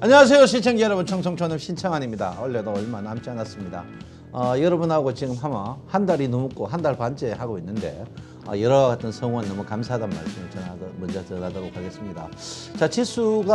안녕하세요 시청자 여러분 청송촌업 신청환입니다 원래도 얼마 남지 않았습니다 어, 여러분하고 지금 아마 한 달이 넘고 한 달 반째 하고 있는데 어, 여러 같은 성원 너무 감사하다는 말씀을 전하도, 먼저 전하도록 하겠습니다 자 지수가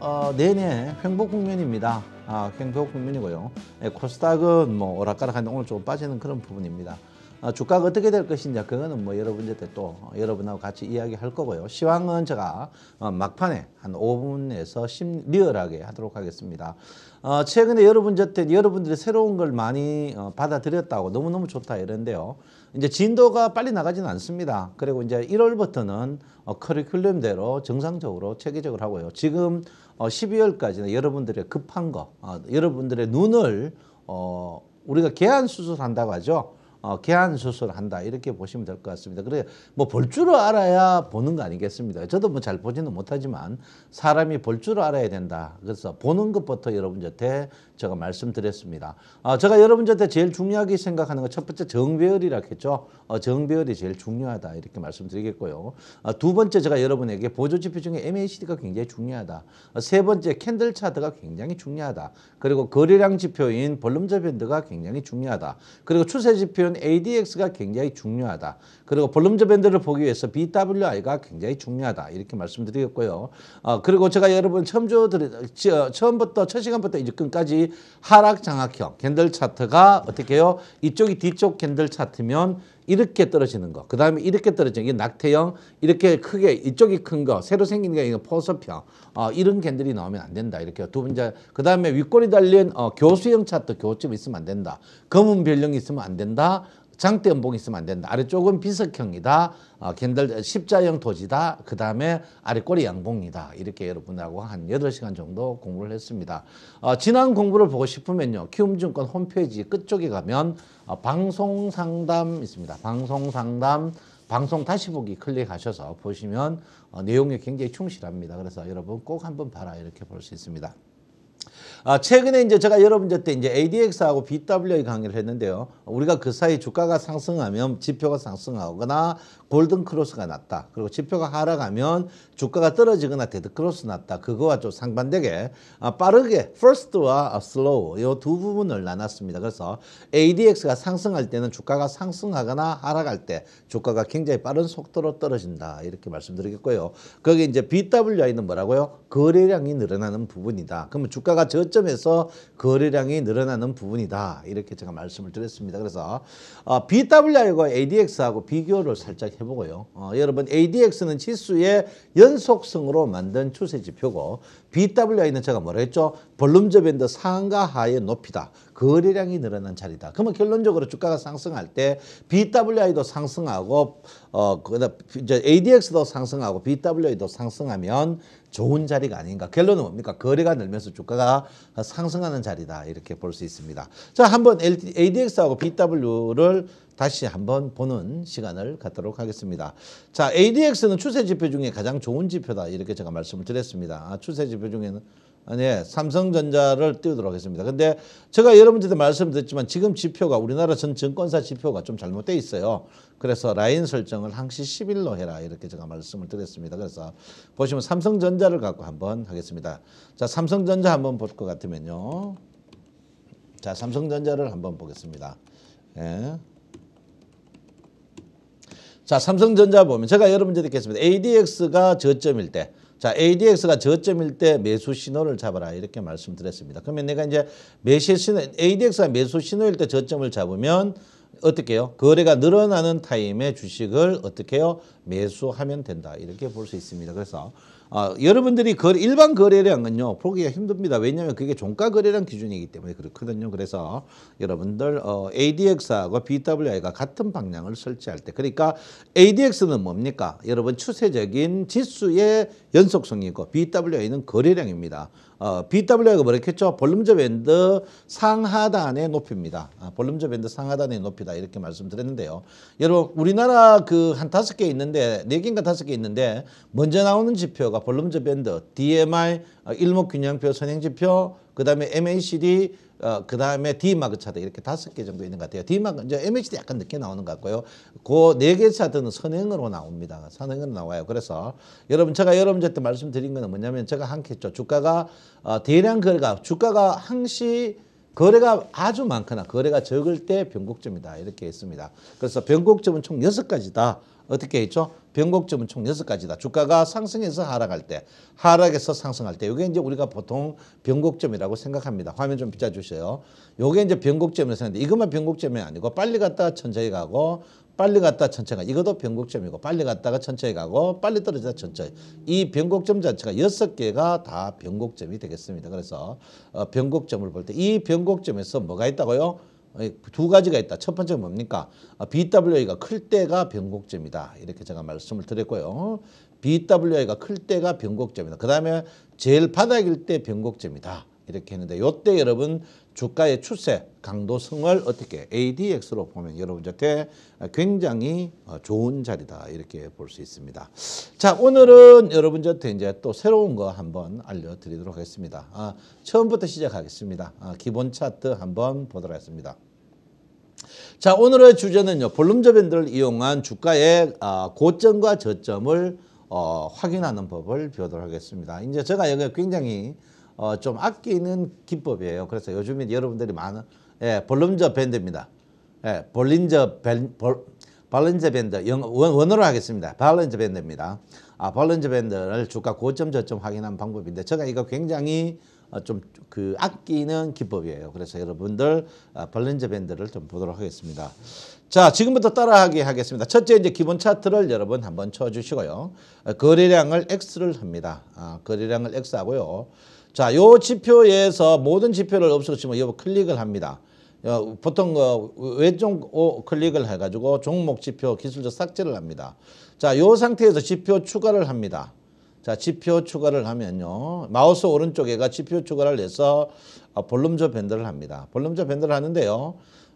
어, 내내 횡복 국면입니다 아, 횡복 국면이고요 네, 코스닥은 뭐 오락가락하는데 오늘 조금 빠지는 그런 부분입니다 어, 주가가 어떻게 될 것인지 그거는 뭐 여러분들 한테또 여러분하고 같이 이야기할 거고요. 시황은 제가 어, 막판에 한 5분에서 10 리얼하게 하도록 하겠습니다. 어, 최근에 여러분한테 들 여러분들이 새로운 걸 많이 어, 받아들였다고 너무너무 좋다 이런데요. 이제 진도가 빨리 나가지는 않습니다. 그리고 이제 1월부터는 어, 커리큘럼대로 정상적으로 체계적으로 하고요. 지금 어, 12월까지는 여러분들의 급한 거, 어, 여러분들의 눈을 어, 우리가 개안 수술한다고 하죠. 어, 개한 수술을 한다 이렇게 보시면 될 것 같습니다. 그래 뭐 볼 줄을 알아야 보는 거 아니겠습니다. 저도 뭐 잘 보지는 못하지만 사람이 볼 줄을 알아야 된다. 그래서 보는 것부터 여러분 저한 제가 말씀드렸습니다. 어, 제가 여러분들한테 제일 중요하게 생각하는 건 첫 번째 정배열이라 했죠. 어, 정배열이 제일 중요하다 이렇게 말씀드리겠고요. 어, 두 번째 제가 여러분에게 보조지표 중에 MACD가 굉장히 중요하다. 어, 세 번째 캔들 차트가 굉장히 중요하다. 그리고 거래량 지표인 볼륨저 밴드가 굉장히 중요하다. 그리고 추세 지표인 ADX가 굉장히 중요하다. 그리고 볼륨저 밴드를 보기 위해서 BWI가 굉장히 중요하다. 이렇게 말씀드리겠고요. 어, 그리고 제가 여러분 처음 저 어, 처음부터 첫 시간부터 이제 끝까지 하락 장악형 캔들 차트가 어떻게 해요? 이쪽이 뒤쪽 캔들 차트면 이렇게 떨어지는 거. 그 다음에 이렇게 떨어지는 게 낙태형 이렇게 크게 이쪽이 큰 거. 새로 생긴 게 이거 포섭형. 어, 이런 캔들이 나오면 안 된다. 이렇게 두 번째. 그 다음에 윗골이 달린 어, 교수형 차트 교수점 있으면 안 된다. 검은 별명이 있으면 안 된다. 장대 연봉 있으면 안 된다. 아래쪽은 비석형이다. 어, 캔들 십자형 토지다. 그 다음에 아래꼬리 양봉이다. 이렇게 여러분하고 한 여덟 시간 정도 공부를 했습니다. 어, 지난 공부를 보고 싶으면요. 키움증권 홈페이지 끝쪽에 가면 어, 방송상담 있습니다. 방송상담 방송 다시 보기 클릭하셔서 보시면 어, 내용이 굉장히 충실합니다. 그래서 여러분 꼭 한번 봐라 이렇게 볼 수 있습니다. 아, 최근에 이제 제가 여러분들 때 이제 ADX하고 BWA 강의를 했는데요. 우리가 그 사이 주가가 상승하면 지표가 상승하거나 골든 크로스가 났다. 그리고 지표가 하락하면 주가가 떨어지거나 데드 크로스 났다. 그거와 좀 상반되게 아, 빠르게 first와 아, slow 이 두 부분을 나눴습니다. 그래서 ADX가 상승할 때는 주가가 상승하거나 하락할 때 주가가 굉장히 빠른 속도로 떨어진다. 이렇게 말씀드리겠고요. 거기 이제 BWA는 뭐라고요? 거래량이 늘어나는 부분이다. 그러면 주가가 저점 시점에서 거래량이 늘어나는 부분이다. 이렇게 제가 말씀을 드렸습니다. 그래서 어, BWR과 ADX하고 비교를 살짝 해보고요. 어, 여러분 ADX는 지수의 연속성으로 만든 추세지표고 BWI 있는 제가 뭐라 했죠? 볼륨저 밴드 상가 하의 높이다. 거래량이 늘어난 자리다. 그러면 결론적으로 주가가 상승할 때 BWI도 상승하고 어 그다 이제 ADX도 상승하고 BWI도 상승하면 좋은 자리가 아닌가. 결론은 뭡니까? 거래가 늘면서 주가가 상승하는 자리다. 이렇게 볼 수 있습니다. 자, 한번 ADX하고 BW를 다시 한번 보는 시간을 갖도록 하겠습니다. 자, ADX는 추세 지표 중에 가장 좋은 지표다. 이렇게 제가 말씀을 드렸습니다. 아, 추세 지표 중에는 아 네, 삼성전자를 띄우도록 하겠습니다. 근데 제가 여러분들한테 말씀드렸지만 지금 지표가 우리나라 전 증권사 지표가 좀 잘못돼 있어요. 그래서 라인 설정을 항시 10일로 해라 이렇게 제가 말씀을 드렸습니다. 그래서 보시면 삼성전자를 갖고 한번 하겠습니다. 자, 삼성전자 한번 볼 것 같으면요. 자, 삼성전자를 한번 보겠습니다. 예. 자, 삼성전자 보면 제가 여러분들께 겠습니다 ADX가 저점일 때 자, ADX가 저점일 때 매수 신호를 잡아라 이렇게 말씀드렸습니다. 그러면 내가 이제 매수 신호, ADX가 매수 신호일 때 저점을 잡으면 어떻게 해요? 거래가 늘어나는 타임에 주식을 어떻게 해요? 매수하면 된다. 이렇게 볼 수 있습니다. 그래서 아, 여러분들이 거, 일반 거래량은요 보기가 힘듭니다. 왜냐하면 그게 종가 거래량 기준이기 때문에 그렇거든요. 그래서 여러분들 어, ADX하고 BWI가 같은 방향을 설치할 때 그러니까 ADX는 뭡니까? 여러분 추세적인 지수의 연속성이고 BWI는 거래량입니다. 어, BW라고 뭐랬겠죠? 볼륨저 밴드 상하단의 높이입니다. 아, 볼륨저 밴드 상하단의 높이다 이렇게 말씀드렸는데요. 여러분 우리나라 그 한 다섯 개 있는데 네 개인가 다섯 개 있는데 먼저 나오는 지표가 볼륨저 밴드 DMI 어, 일목균형표 선행지표 그 다음에 MACD 어, 그 다음에 디마그 차트 이렇게 다섯 개 정도 있는 것 같아요. 디마그 이제 MHD 약간 늦게 나오는 것 같고요. 그네개 차트는 선행으로 나옵니다. 선행으로 나와요. 그래서 여러분 제가 여러분한테 말씀드린 거는 뭐냐면 제가 한캐죠 주가가 어, 대량 거래가 주가가 항시 거래가 아주 많거나 거래가 적을 때 변곡점이다 이렇게 했습니다. 그래서 변곡점은 총 여섯 가지다 어떻게 했죠? 변곡점은 총 여섯 가지다 주가가 상승해서 하락할 때, 하락에서 상승할 때 이게 이제 우리가 보통 변곡점이라고 생각합니다. 화면 좀 비춰주세요. 이게 이제 변곡점이라고 생각하는데 이것만 변곡점이 아니고 빨리 갔다 천천히 가고 빨리 갔다 천천히 가. 이것도 변곡점이고 빨리 갔다가 천천히 가고 빨리 떨어지다 천천히. 이 변곡점 자체가 여섯 개가 다 변곡점이 되겠습니다. 그래서 어, 변곡점을 볼 때 이 변곡점에서 뭐가 있다고요? 어, 두 가지가 있다. 첫 번째는 뭡니까? 어, BWA가 클 때가 변곡점이다. 이렇게 제가 말씀을 드렸고요. BWA가 클 때가 변곡점이다. 그 다음에 제일 바닥일 때 변곡점이다. 이렇게 했는데 요때 여러분 주가의 추세, 강도성을 어떻게 ADX로 보면 여러분한테 굉장히 어, 좋은 자리다 이렇게 볼 수 있습니다. 자 오늘은 여러분한테 이제 또 새로운 거 한번 알려드리도록 하겠습니다. 아, 처음부터 시작하겠습니다. 아, 기본 차트 한번 보도록 하겠습니다. 자 오늘의 주제는요 볼륨저 밴드를 이용한 주가의 아, 고점과 저점을 어, 확인하는 법을 배우도록 하겠습니다. 이제 제가 여기 굉장히 어, 좀 아끼는 기법이에요. 그래서 요즘에 여러분들이 많은 예, 볼룸저 밴드입니다. 예, 볼린저 밴, 볼, 발렌저 밴드 영, 원, 원어로 하겠습니다. 발렌저 밴드입니다. 아, 발렌저 밴드를 주가 고점 저점 확인한 방법인데 제가 이거 굉장히 어, 좀그 아끼는 기법이에요. 그래서 여러분들 어, 발렌저 밴드를 좀 보도록 하겠습니다. 자, 지금부터 따라하기 하겠습니다. 첫째 이제 기본 차트를 여러분 한번 쳐주시고요. 어, 거래량을 X를 합니다. 아, 거래량을 X하고요. 자, 요 지표에서 모든 지표를 없애고 이거 클릭을 합니다. 어, 보통 그 어, 외종 어, 클릭을 해가지고 종목 지표 기술적 삭제를 합니다. 자, 요 상태에서 지표 추가를 합니다. 자, 지표 추가를 하면요. 마우스 오른쪽에가 지표 추가를 해서 볼륨저 밴드를 합니다. 볼륨저 밴드를 하는데요.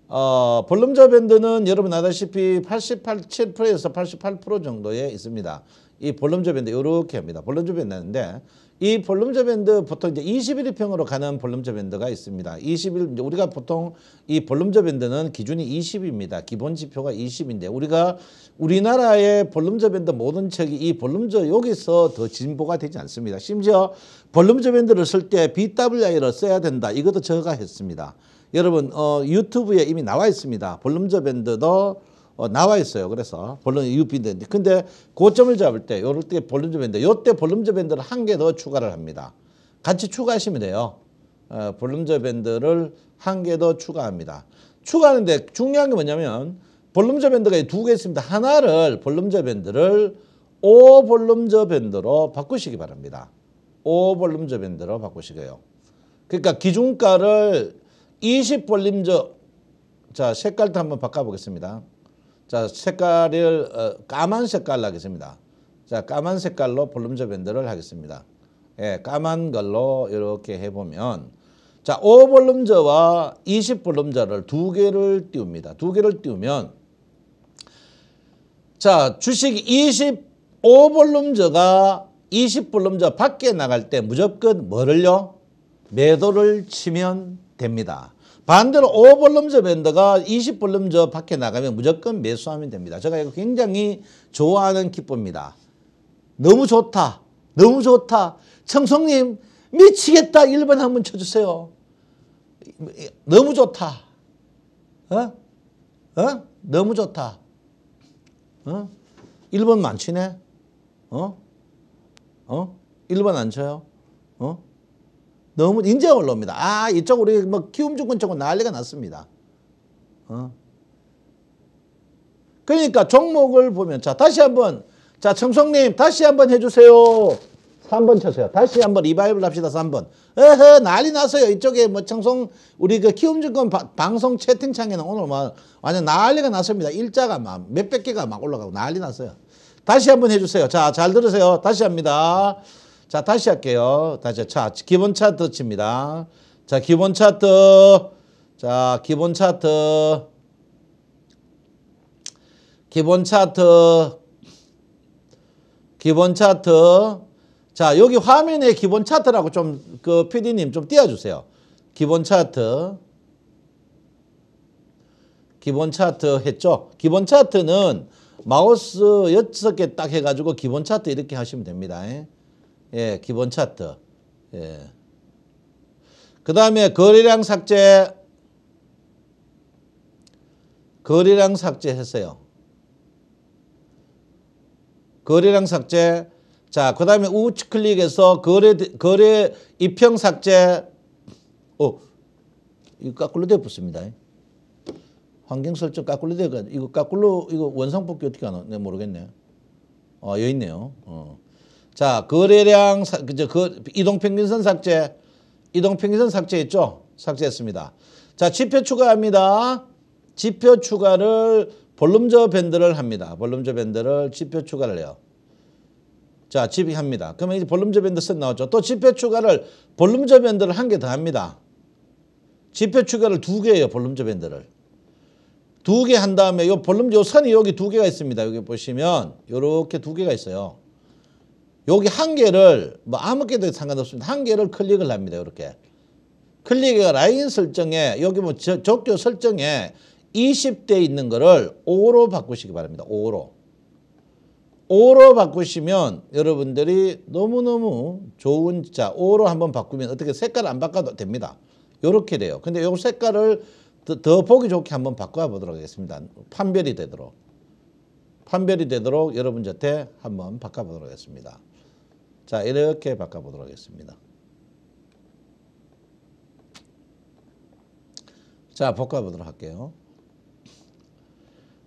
어, 볼륨저 밴드는 여러분 아다시피 88, 7%에서 88% 정도에 있습니다. 이 볼륨저 밴드 이렇게 합니다. 볼륨저 밴드인데 이 볼륨저 밴드 보통 이제 21일 평으로 가는 볼륨저 밴드가 있습니다. 20일 우리가 보통 이 볼륨저 밴드는 기준이 20입니다. 기본 지표가 20인데 우리가 우리나라의 볼륨저 밴드 모든 책이 이 볼륨저 여기서 더 진보가 되지 않습니다. 심지어 볼륨저 밴드를 쓸 때 BWI를 써야 된다. 이것도 제가 했습니다. 여러분 어, 유튜브에 이미 나와 있습니다. 볼륨저 밴드도 어, 나와 있어요. 그래서 볼륨 이 UP인데 근데 고점을 잡을 때 요럴 때 볼륨즈 밴드 요때 볼륨즈 밴드를 한 개 더 추가를 합니다. 같이 추가하시면 돼요. 어, 볼륨즈 밴드를 한 개 더 추가합니다. 추가하는데 중요한 게 뭐냐면 볼륨저 밴드가 두 개 있습니다. 하나를 볼륨저 밴드를 오 볼륨저 밴드로 바꾸시기 바랍니다. 오 볼륨저 밴드로 바꾸시고요. 그러니까 기준가를 20 볼륨저 자 색깔도 한번 바꿔보겠습니다. 자, 색깔을 어, 까만 색깔로 하겠습니다. 자, 까만 색깔로 볼륨저 밴드를 하겠습니다. 예, 까만 걸로 이렇게 해보면 자, 5볼륨저와 20볼륨저를 두 개를 띄웁니다. 두 개를 띄우면 자, 주식 25볼륨저가 20볼륨저 밖에 나갈 때 무조건 뭐를요? 매도를 치면 됩니다. 반대로 5볼럼저 밴드가 20볼럼저 밖에 나가면 무조건 매수하면 됩니다. 제가 이거 굉장히 좋아하는 기법입니다. 너무 좋다. 너무 좋다. 청성님 미치겠다. 1번 한번 쳐주세요. 너무 좋다. 어? 어? 너무 좋다. 어? 1번많 치네. 어? 어? 1번 안 쳐요. 어? 너무 인재 언론입니다. 아 이쪽 우리 뭐 키움증권 쪽은 난리가 났습니다. 어? 그러니까 종목을 보면 자 다시 한번 자청송님 다시 한번 해주세요. 3번 쳐세요. 다시 한번 리바이벌 합시다. 3번. 에허 난리 났어요. 이쪽에 뭐 청송 우리 그 키움증권 그 방송 채팅창에는 오늘 막 뭐 완전 난리가 났습니다. 일자가 막 몇백 개가 막 올라가고 난리 났어요. 다시 한번 해주세요. 자 잘 들으세요. 다시 합니다. 자, 다시 할게요. 다시 차 기본 차트 칩니다. 자, 기본 차트. 자, 기본 차트. 기본 차트. 기본 차트. 자, 여기 화면에 기본 차트라고 좀 그 PD님 좀 그 띄워 주세요. 기본 차트. 기본 차트 했죠? 기본 차트는 마우스 6개 딱 해가지고 기본 차트 이렇게 하시면 됩니다. 예, 기본 차트. 예. 그 다음에 거래량 삭제. 거래량 삭제했어요. 거래량 삭제. 자, 그 다음에 우측 클릭해서 거래, 거래 입형 삭제. 어, 이거 까꿀로 되어 붙습니다. 환경 설정 까꿀로 되어 이거 까꿀로, 이거 원상 복귀 어떻게 하나? 네, 모르겠네. 아, 여 있네요. 어. 자, 거래량 그그 이동 평균선 삭제. 이동 평균선 삭제했죠? 삭제했습니다. 자, 지표 추가합니다. 지표 추가를 볼륨저 밴드를 합니다. 볼륨저 밴드를 지표 추가를 해요. 자, 집합니다. 그러면 이제 볼륨저 밴드 선나오죠또 지표 추가를 볼륨저 밴드를 한 개 더 합니다. 지표 추가를 두 개예요. 볼륨저 밴드를. 두 개 한 다음에 요 볼륨 저 선이 여기 두 개가 있습니다. 여기 보시면 이렇게두 개가 있어요. 여기 한 개를 뭐 아무 게도 상관없습니다. 한 개를 클릭을 합니다. 이렇게. 클릭해 라인 설정에 여기 뭐 저, 적교 설정에 20대 있는 거를 5로 바꾸시기 바랍니다. 5로. 5로 바꾸시면 여러분들이 너무너무 좋은 자 5로 한번 바꾸면 어떻게 색깔 안 바꿔도 됩니다. 이렇게 돼요. 근데 요 색깔을 더, 더 보기 좋게 한번 바꿔 보도록 하겠습니다. 판별이 되도록. 판별이 되도록 여러분한테 한번 바꿔보도록 하겠습니다. 자 이렇게 바꿔보도록 하겠습니다. 자 바꿔보도록 할게요.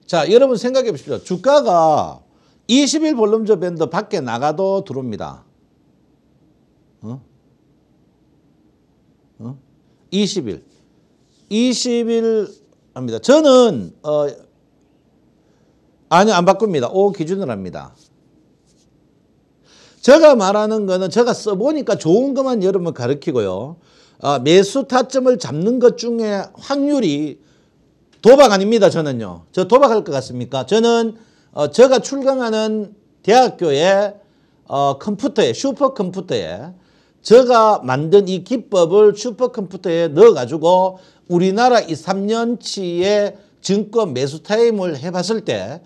자 여러분 생각해 보십시오. 주가가 20일 볼륨저 밴드 밖에 나가도 들어옵니다. 어? 어? 20일. 20일 합니다. 저는 어, 아니요 안 바꿉니다. 5 기준으로 합니다. 제가 말하는 거는 제가 써보니까 좋은 것만 여러분 가르키고요. 아, 매수 타점을 잡는 것 중에 확률이 도박 아닙니다. 저는요. 저 도박할 것 같습니까? 저는 어, 제가 출강하는 대학교의 어, 컴퓨터에 슈퍼컴퓨터에 제가 만든 이 기법을 슈퍼컴퓨터에 넣어가지고 우리나라 이 3년치의 증권 매수 타임을 해봤을 때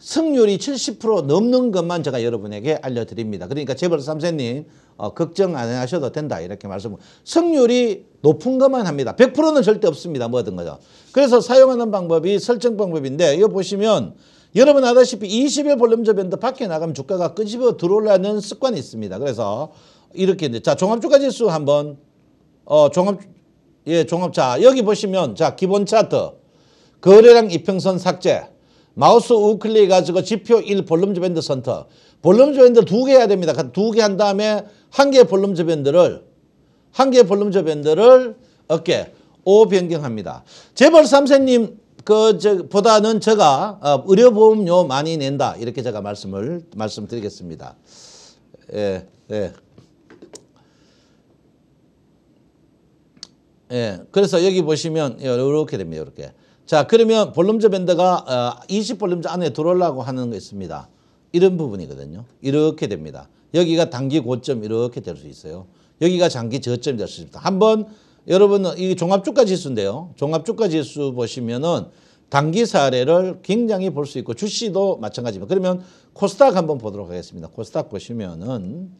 승률이 70% 넘는 것만 제가 여러분에게 알려드립니다. 그러니까 재벌 삼세님 어, 걱정 안 하셔도 된다 이렇게 말씀. 을 승률이 높은 것만 합니다. 100%는 절대 없습니다. 뭐든 거죠. 그래서 사용하는 방법이 설정 방법인데 이거 보시면 여러분 아다시피 20일 볼륨저 밴드 밖에 나가면 주가가 끄집어 들어올라는 습관이 있습니다. 그래서 이렇게 이제 자 종합주가 지수 한번 어 종합 예 종합 자 여기 보시면 자 기본 차트 거래량 이평선 삭제 마우스 우클릭 가지고 지표 1 볼륨 주밴드 선터. 볼륨 주밴드 두개 해야 됩니다. 그 두개 한 다음에 한 개의 볼륨 주밴드를 한 개의 볼륨 주밴드를 어깨 5 변경합니다. 재벌 3세님 그 저, 보다는 제가 어, 의료보험료 많이 낸다 이렇게 제가 말씀을 말씀드리겠습니다. 예, 예. 예, 그래서 여기 보시면 이렇게 예, 됩니다. 이렇게. 자 그러면 볼륨저 밴드가 20볼륨저 어, 안에 들어오려고 하는 거 있습니다. 이런 부분이거든요. 이렇게 됩니다. 여기가 단기 고점 이렇게 될 수 있어요. 여기가 장기 저점이 될 수 있습니다. 한번 여러분 은이 종합주가 지수인데요. 종합주가 지수 보시면은 단기 사례를 굉장히 볼 수 있고 주시도 마찬가지입니다. 그러면 코스닥 한번 보도록 하겠습니다. 코스닥 보시면은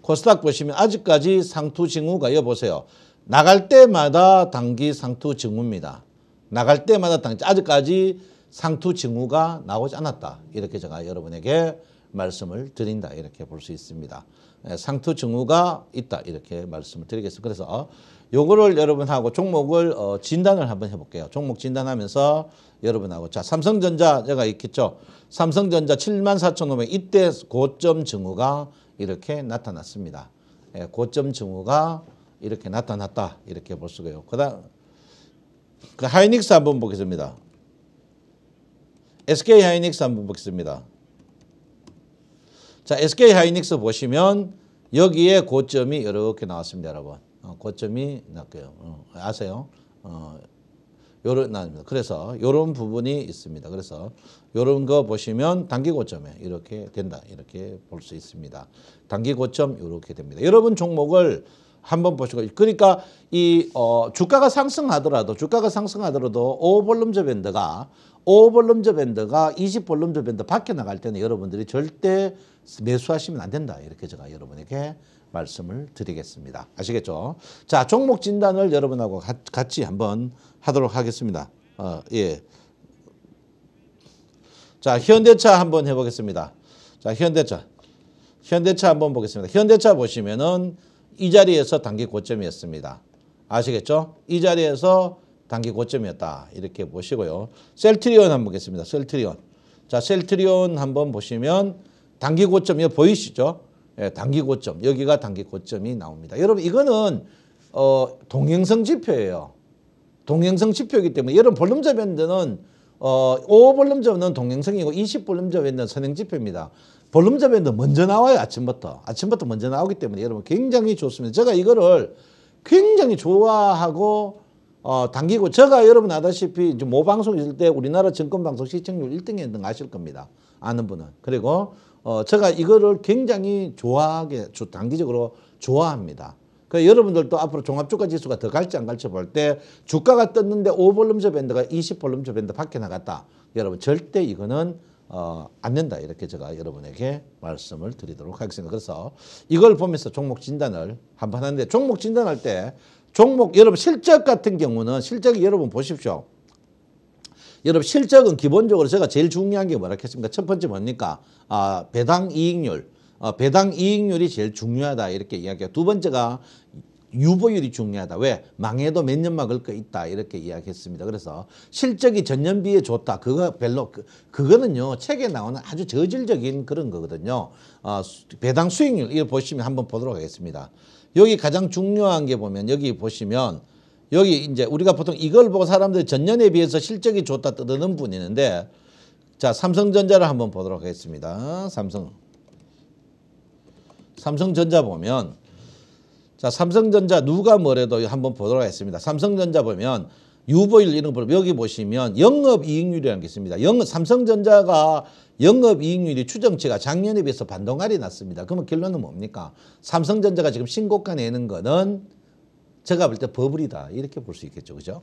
코스닥 보시면 아직까지 상투 징후가 여보세요. 나갈 때마다 단기 상투 징후입니다. 나갈 때마다 당장 아직까지 상투 징후가 나오지 않았다. 이렇게 제가 여러분에게 말씀을 드린다. 이렇게 볼 수 있습니다. 예, 상투 증후가 있다. 이렇게 말씀을 드리겠습니다. 그래서 어, 요거를 여러분하고 종목을 어, 진단을 한번 해볼게요. 종목 진단하면서 여러분하고 자 삼성전자 제가 있겠죠. 삼성전자 74,500 이때 고점 증후가 이렇게 나타났습니다. 예, 고점 증후가 이렇게 나타났다 이렇게 볼 수가 있고 그다음 그 하이닉스 한번 보겠습니다. SK 하이닉스 한번 보겠습니다. 자, SK 하이닉스 보시면 여기에 고점이 이렇게 나왔습니다, 여러분. 어, 고점이 났게요 어, 아세요? 어, 요런 나옵니다. 그래서 요런 부분이 있습니다. 그래서 요런 거 보시면 단기 고점에 이렇게 된다. 이렇게 볼 수 있습니다. 단기 고점 이렇게 됩니다. 여러분 종목을 한번 보시고 그러니까 이 어, 주가가 상승하더라도 주가가 상승하더라도 5볼륨저 밴드가 5볼륨저 밴드가 20볼륨저 밴드 밖에 나갈 때는 여러분들이 절대 매수하시면 안 된다 이렇게 제가 여러분에게 말씀을 드리겠습니다. 아시겠죠? 자 종목 진단을 여러분하고 가, 같이 한번 하도록 하겠습니다. 어, 예. 자 현대차 한번 해보겠습니다. 자 현대차 현대차 한번 보겠습니다. 현대차 보시면은 이 자리에서 단기 고점이었습니다. 아시겠죠? 이 자리에서 단기 고점이었다. 이렇게 보시고요. 셀트리온 한번 보겠습니다. 셀트리온. 자, 셀트리온 한번 보시면 단기 고점, 이 보이시죠? 예, 단기 고점. 여기가 단기 고점이 나옵니다. 여러분, 이거는, 어, 동행성 지표예요. 동행성 지표이기 때문에, 여러분, 볼륨자 밴드는, 어, 5볼륨자 밴드는 동행성이고, 20볼륨자 밴드는 선행 지표입니다. 볼륨점이는 먼저 나와요. 아침부터. 아침부터 먼저 나오기 때문에 여러분 굉장히 좋습니다. 제가 이거를 굉장히 좋아하고 어, 당기고 제가 여러분 아다시피 모방송 있을 때 우리나라 증권방송 시청률 1등이었던 거 아실 겁니다. 아는 분은. 그리고 어, 제가 이거를 굉장히 좋아하게 단기적으로 좋아합니다. 그 여러분들도 앞으로 종합주가 지수가 더 갈지 안 갈지 볼 때 주가가 떴는데 5볼륨저 밴드가 20볼륨저 밴드 밖에 나갔다. 여러분 절대 이거는 어, 안는다 이렇게 제가 여러분에게 말씀을 드리도록 하겠습니다. 그래서 이걸 보면서 종목 진단을 한번 하는데 종목 진단할 때 종목 여러분 실적 같은 경우는 실적 여러분 보십시오. 여러분 실적은 기본적으로 제가 제일 중요한 게 뭐라 했습니까? 첫 번째 뭡니까? 아, 배당 이익률. 어, 배당 이익률이 제일 중요하다 이렇게 이야기해요. 두 번째가 유보율이 중요하다. 왜? 망해도 몇 년 막을 거 있다. 이렇게 이야기했습니다. 그래서 실적이 전년 비에 좋다. 그거 별로 그, 그거는요. 책에 나오는 아주 저질적인 그런 거거든요. 어, 배당 수익률 이거 보시면 한번 보도록 하겠습니다. 여기 가장 중요한 게 보면 여기 보시면 여기 이제 우리가 보통 이걸 보고 사람들이 전년에 비해서 실적이 좋다 뜨는 분이 있는데 자, 삼성전자를 한번 보도록 하겠습니다. 삼성 삼성전자 보면 자, 삼성전자 누가 뭐래도 한번 보도록 하겠습니다. 삼성전자 보면 유보일 이런 거 여기 보시면 영업이익률이라는 게 있습니다. 영업, 삼성전자가 영업이익률이 추정치가 작년에 비해서 반동알이 났습니다. 그러면 결론은 뭡니까? 삼성전자가 지금 신고가 내는 거는 제가 볼 때 버블이다 이렇게 볼 수 있겠죠. 그죠?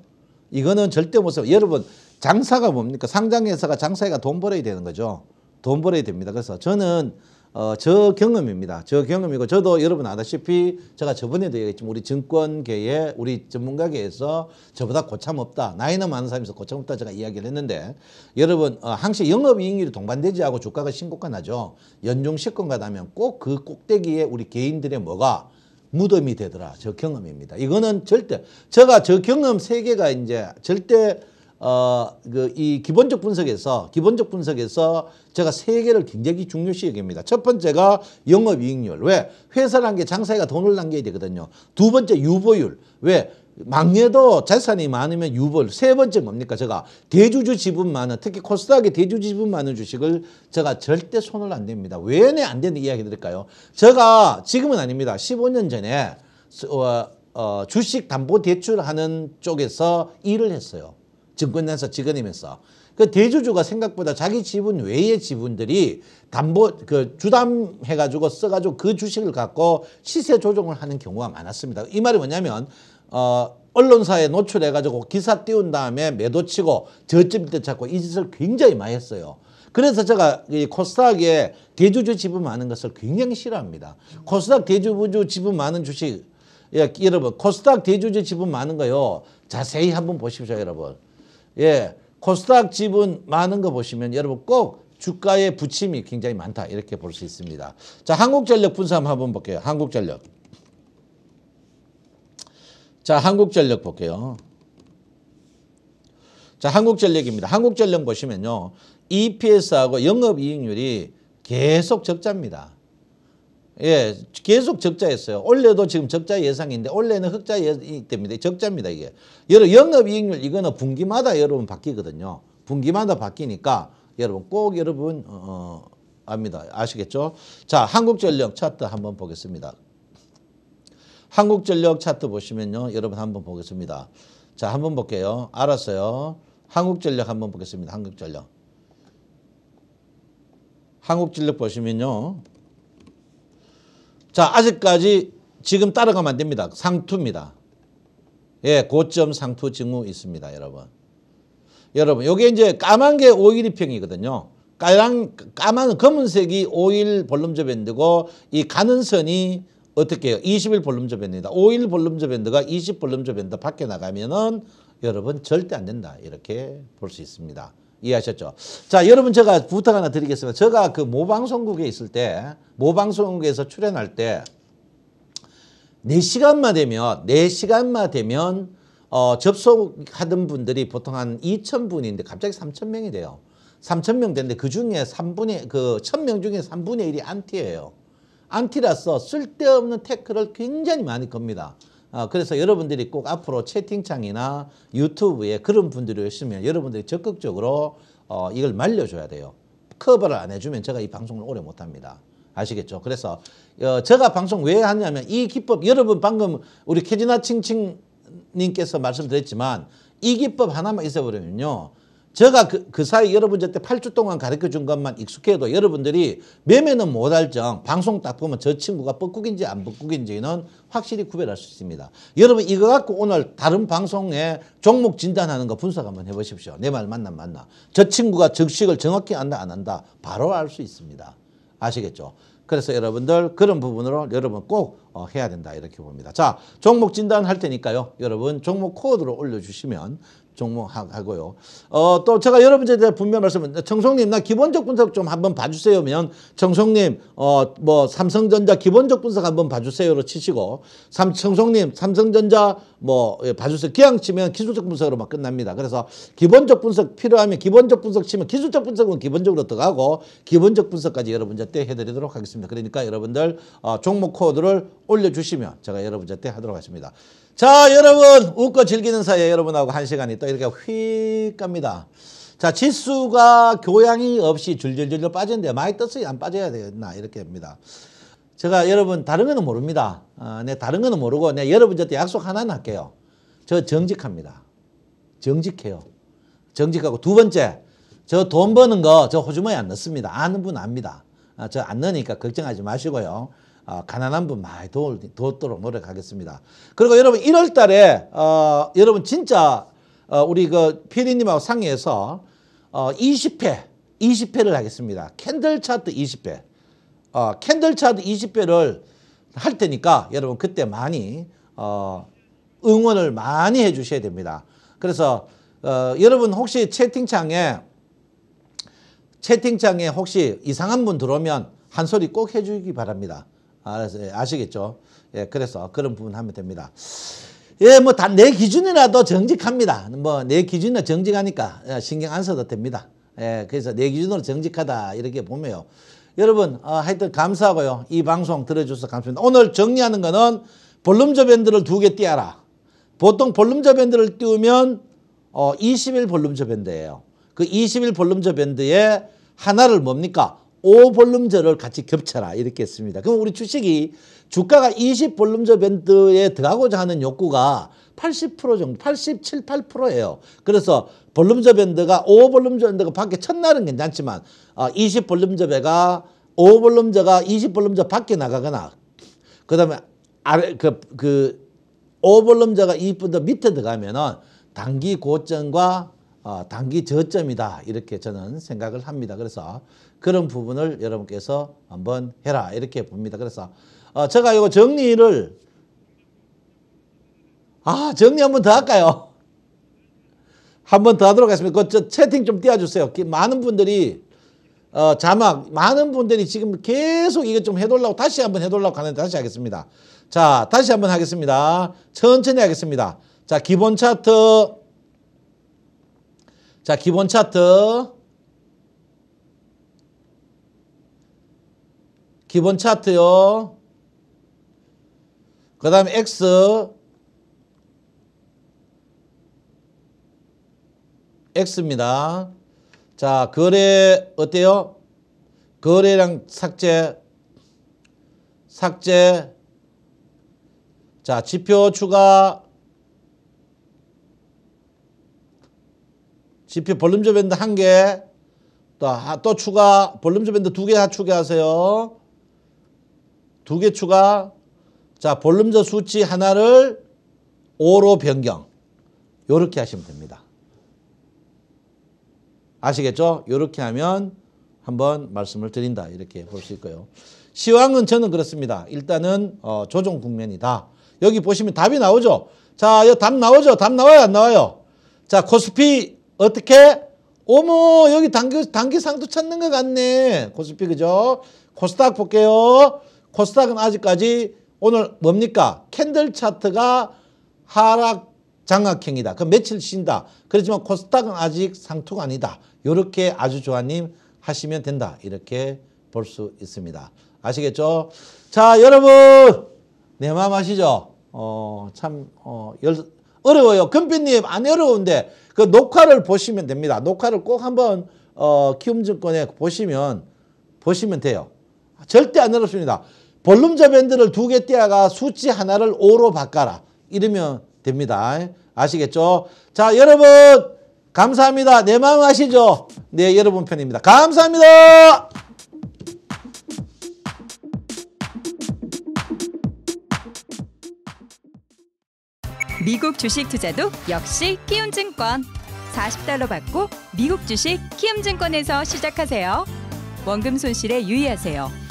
이거는 절대 못써 여러분 장사가 뭡니까? 상장회사가 장사가돈 벌어야 되는 거죠. 돈 벌어야 됩니다. 그래서 저는 어, 저 경험입니다. 저 경험이고 저도 여러분 아다시피 제가 저번에도 얘기했지만 우리 증권계에 우리 전문가계에서 저보다 고참 없다. 나이는 많은 사람에서 고참 없다 제가 이야기를 했는데 여러분 어, 항시 영업이익률이 동반되지 않고 주가가 신고가 나죠. 연중 시권 가다면 꼭 그 꼭대기에 우리 개인들의 뭐가 무덤이 되더라. 저 경험입니다. 이거는 절대 제가 저 경험 세개가 이제 절대 어, 그 이 기본적 분석에서 기본적 분석에서 제가 세 개를 굉장히 중요시 여깁니다. 첫 번째가 영업이익률. 왜? 회사란 게 장사가 돈을 남겨야 되거든요. 두 번째 유보율. 왜? 막내도 재산이 많으면 유보율. 세 번째 뭡니까? 제가 대주주 지분 많은 특히 코스닥의 대주주 지분 많은 주식을 제가 절대 손을 안 댑니다. 왜안 내 되는 이야기 드릴까요? 제가 지금은 아닙니다. 15년 전에 어, 어, 주식 담보 대출하는 쪽에서 일을 했어요. 증권회사 직원이면서 그 대주주가 생각보다 자기 지분 외의 지분들이 담보 그 주담해 가지고 써 가지고 그 주식을 갖고 시세 조정을 하는 경우가 많았습니다. 이 말이 뭐냐면 어 언론사에 노출해 가지고 기사 띄운 다음에 매도 치고 저점 때 찾고 이 짓을 굉장히 많이 했어요. 그래서 제가 이 코스닥에 대주주 지분 많은 것을 굉장히 싫어합니다. 코스닥 대주주 지분 많은 주식 예, 여러분 코스닥 대주주 지분 많은 거요. 자세히 한번 보십시오, 여러분. 예, 코스닥 지분 많은 거 보시면 여러분 꼭 주가의 부침이 굉장히 많다 이렇게 볼 수 있습니다. 자, 한국전력 분석 한번 볼게요. 한국전력. 자, 한국전력 볼게요. 자, 한국전력입니다. 한국전력 보시면요. EPS하고 영업이익률이 계속 적자입니다. 예, 계속 적자였어요. 올해도 지금 적자 예상인데 올해는 흑자 예상이기 때문 적자입니다, 이게. 여러 영업이익률 이거는 분기마다 여러분 바뀌거든요. 분기마다 바뀌니까 여러분 꼭 여러분 어, 어, 압니다. 아시겠죠? 자, 한국전력 차트 한번 보겠습니다. 한국전력 차트 보시면요. 여러분 한번 보겠습니다. 자, 한번 볼게요. 알았어요. 한국전력 한번 보겠습니다. 한국전력. 한국전력 보시면요. 자, 아직까지 지금 따라가면 안 됩니다. 상투입니다. 예, 고점 상투 징후 있습니다, 여러분. 여러분, 요게 이제 까만 게 5일이평이거든요. 까랑, 까만, 검은색이 5일 볼륨저 밴드고, 이 가는 선이 어떻게 해요? 20일 볼륨저 밴드입니다. 5일 볼륨저 밴드가 20 볼륨저 밴드 밖에 나가면은 여러분 절대 안 된다. 이렇게 볼 수 있습니다. 이해하셨죠? 자, 여러분 제가 부탁 하나 드리겠습니다. 제가 그 모방송국에 있을 때, 모방송국에서 출연할 때, 4시간만 되면, 4시간만 되면, 어, 접속하던 분들이 보통 한 2,000분인데 갑자기 3,000명이 돼요. 3,000명 되는데 그 중에 3분의, 그 1,000명 중에 3분의 1이 안티예요. 안티라서 쓸데없는 태클을 굉장히 많이 겁니다. 아, 그래서 여러분들이 꼭 앞으로 채팅창이나 유튜브에 그런 분들이 있으면 여러분들이 적극적으로 어, 이걸 말려줘야 돼요. 커버를 안 해주면 제가 이 방송을 오래 못합니다. 아시겠죠? 그래서 어, 제가 방송 왜 하냐면 이 기법 여러분 방금 우리 캐지나 칭칭 님께서 말씀드렸지만 이 기법 하나만 있어버리면요. 제가 그, 그 사이 여러분한테 들 8주 동안 가르쳐 준 것만 익숙해도 여러분들이 매매는 못할 정 방송 딱 보면 저 친구가 뻐꾸인지안뻐꾸인지는 확실히 구별할 수 있습니다. 여러분 이거 갖고 오늘 다른 방송에 종목 진단하는 거 분석 한번 해보십시오. 내 말 맞나 맞나. 저 친구가 적식을 정확히 한다 안 한다 바로 알 수 있습니다. 아시겠죠? 그래서 여러분들 그런 부분으로 여러분 꼭 어, 해야 된다 이렇게 봅니다. 자 종목 진단할 테니까요. 여러분 종목 코드로 올려주시면 종목하고요. 어, 또 제가 여러분들에 분명 말씀을 청송님 나 기본적 분석 좀 한번 봐주세요. 면 청송님 어 뭐 삼성전자 기본적 분석 한번 봐주세요로 치시고 삼 청송님 삼성전자 뭐 예, 봐주세요. 기왕 치면 기술적 분석으로 막 끝납니다. 그래서 기본적 분석 필요하면 기본적 분석 치면 기술적 분석은 기본적으로 들어가고 기본적 분석까지 여러분들 테 해드리도록 하겠습니다. 그러니까 여러분들 어, 종목 코드를 올려주시면 제가 여러분들 테 하도록 하겠습니다. 자, 여러분 웃고 즐기는 사이에 여러분하고 한 시간이 또 이렇게 휙 갑니다. 자, 지수가 교양이 없이 줄줄줄줄 빠지는데 많이 떴어요. 안 빠져야 되나 이렇게 합니다. 제가 여러분 다른 거는 모릅니다. 아, 네, 다른 거는 모르고 네, 여러분한테 약속 하나는 할게요. 저 정직합니다. 정직해요. 정직하고 두 번째 저 돈 버는 거 저 호주머니 안 넣습니다. 아는 분 압니다. 아, 저 안 넣으니까 걱정하지 마시고요. 아, 가난한 분 많이 도울, 돕도록 노력하겠습니다. 그리고 여러분 1월 달에 어, 여러분 진짜 어, 우리 그 피디님하고 상의해서 어, 20회 20회를 하겠습니다. 캔들 차트 20회 어, 캔들 차트 20회를 할 테니까 여러분 그때 많이 어, 응원을 많이 해주셔야 됩니다. 그래서 어, 여러분 혹시 채팅창에 채팅창에 혹시 이상한 분 들어오면 한 소리 꼭 해주기 바랍니다. 알아서 예, 아시겠죠? 예, 그래서 그런 부분 하면 됩니다. 예, 뭐단 내 기준이라도 정직합니다. 뭐 내 기준이 정직하니까 예, 신경 안 써도 됩니다. 예, 그래서 내 기준으로 정직하다 이렇게 보면요. 여러분 어, 하여튼 감사하고요. 이 방송 들어주셔서 감사합니다. 오늘 정리하는 거는 볼륨저 밴드를 두 개 띄어라. 보통 볼륨저 밴드를 띄우면 어, 2일 볼륨저 밴드예요. 그2 0일 볼륨저 밴드에 하나를 뭡니까? 5볼륨저를 같이 겹쳐라 이렇게 했습니다. 그럼 우리 주식이 주가가 20볼륨저 밴드에 들어가고자 하는 욕구가 80% 정도, 87, 8%예요. 그래서 볼륨저 밴드가 5볼륨저 밴드가 밖에 첫날은 괜찮지만 어, 20볼륨저 배가 5볼륨저가 20볼륨저 밖에 나가거나 그다음에 아래 그그 5볼륨저가 그 20볼륨저 밑에 들어가면은 단기 고점과 어, 단기 저점이다 이렇게 저는 생각을 합니다. 그래서 그런 부분을 여러분께서 한번 해라 이렇게 봅니다. 그래서 어, 제가 이거 정리를 아 정리 한번 더 할까요? 한번 더 하도록 하겠습니다. 그 저 채팅 좀 띄워주세요. 많은 분들이 어, 자막 많은 분들이 지금 계속 이것 좀 해달라고 다시 한번 해달라고 하는데 다시 하겠습니다. 자 다시 한번 하겠습니다. 천천히 하겠습니다. 자 기본 차트 자 기본 차트 기본 차트요. 그 다음에 X X입니다. 자, 거래 어때요? 거래량 삭제 삭제 자, 지표 추가 지표 볼륨조 밴드 한 개, 또, 또 추가, 볼륨조 밴드 두 개 추가하세요. 두개 추가. 자, 볼륨저 수치 하나를 5로 변경. 요렇게 하시면 됩니다. 아시겠죠? 요렇게 하면 한번 말씀을 드린다. 이렇게 볼 수 있고요. 시황은 저는 그렇습니다. 일단은 어, 조정 국면이다. 여기 보시면 답이 나오죠. 자, 답 나오죠. 답 나와요, 안 나와요? 자, 코스피 어떻게? 어머, 여기 단기, 단기상도 찾는 것 같네. 코스피 그죠? 코스닥 볼게요. 코스닥은 아직까지 오늘 뭡니까? 캔들 차트가 하락 장악형이다. 그럼 며칠 쉰다. 그렇지만 코스닥은 아직 상투가 아니다. 이렇게 아주 좋아님 하시면 된다. 이렇게 볼 수 있습니다. 아시겠죠? 자, 여러분 내 마음 아시죠? 어, 참 어, 열, 어려워요. 금빛님 안 어려운데 그 녹화를 보시면 됩니다. 녹화를 꼭 한번 어, 키움증권에 보시면 보시면 돼요. 절대 안 어렵습니다. 볼륨저 밴드를 두개 띄어가 수치 하나를 5로 바꿔라. 이러면 됩니다. 아시겠죠? 자 여러분 감사합니다. 내 마음 아시죠? 네 여러분 편입니다. 감사합니다. 미국 주식 투자도 역시 키움증권. 40달러 받고 미국 주식 키움증권에서 시작하세요. 원금 손실에 유의하세요.